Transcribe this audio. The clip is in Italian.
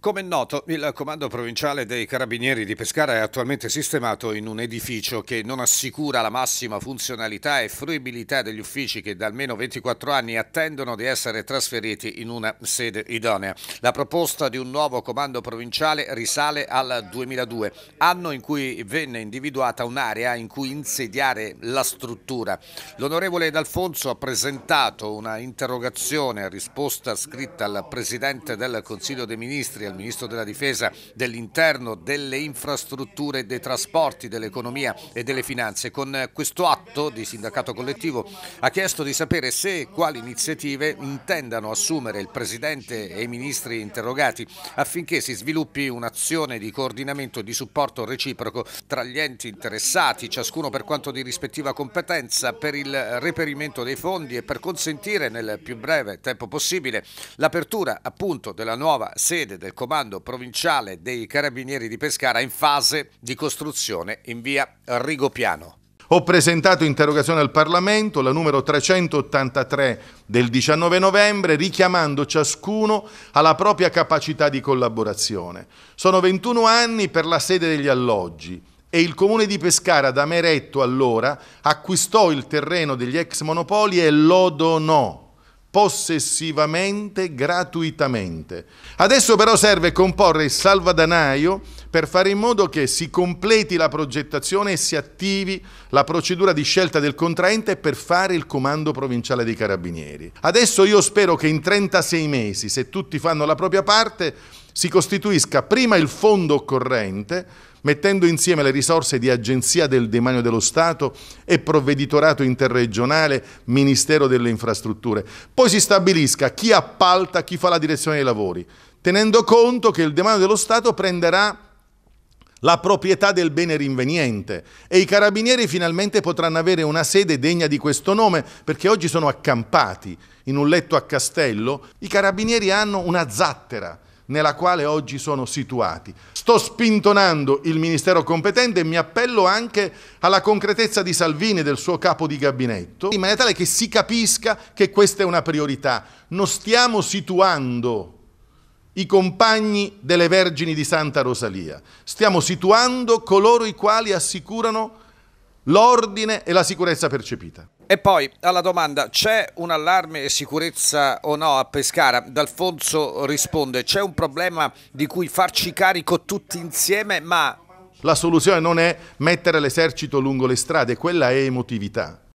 Come è noto, il comando provinciale dei carabinieri di Pescara è attualmente sistemato in un edificio che non assicura la massima funzionalità e fruibilità degli uffici che da almeno 24 anni attendono di essere trasferiti in una sede idonea. La proposta di un nuovo comando provinciale risale al 2002, anno in cui venne individuata un'area in cui insediare la struttura. L'onorevole D'Alfonso ha presentato una interrogazione a risposta scritta al Presidente del Consiglio dei Ministri al Ministro della Difesa, dell'Interno, delle Infrastrutture, dei Trasporti, dell'Economia e delle Finanze. Con eh, questo atto di sindacato collettivo ha chiesto di sapere se e quali iniziative intendano assumere il Presidente e i Ministri interrogati affinché si sviluppi un'azione di coordinamento e di supporto reciproco tra gli enti interessati, ciascuno per quanto di rispettiva competenza, per il reperimento dei fondi e per consentire nel più breve tempo possibile l'apertura appunto della nuova sede del comando provinciale dei carabinieri di Pescara in fase di costruzione in via Rigopiano. Ho presentato interrogazione al Parlamento, la numero 383 del 19 novembre, richiamando ciascuno alla propria capacità di collaborazione. Sono 21 anni per la sede degli alloggi e il comune di Pescara, da me retto allora, acquistò il terreno degli ex monopoli e lo donò possessivamente, gratuitamente. Adesso però serve comporre il salvadanaio per fare in modo che si completi la progettazione e si attivi la procedura di scelta del contraente per fare il comando provinciale dei carabinieri. Adesso io spero che in 36 mesi, se tutti fanno la propria parte, si costituisca prima il fondo occorrente, mettendo insieme le risorse di Agenzia del Demanio dello Stato e Provveditorato Interregionale, Ministero delle Infrastrutture. Poi si stabilisca chi appalta, chi fa la direzione dei lavori, tenendo conto che il Demanio dello Stato prenderà la proprietà del bene rinveniente e i carabinieri finalmente potranno avere una sede degna di questo nome perché oggi sono accampati in un letto a castello, i carabinieri hanno una zattera nella quale oggi sono situati. Sto spintonando il Ministero competente e mi appello anche alla concretezza di Salvini e del suo capo di gabinetto, in maniera tale che si capisca che questa è una priorità. Non stiamo situando i compagni delle Vergini di Santa Rosalia, stiamo situando coloro i quali assicurano l'ordine e la sicurezza percepita. E poi alla domanda c'è un allarme sicurezza o no a Pescara? D'Alfonso risponde c'è un problema di cui farci carico tutti insieme ma... La soluzione non è mettere l'esercito lungo le strade, quella è emotività.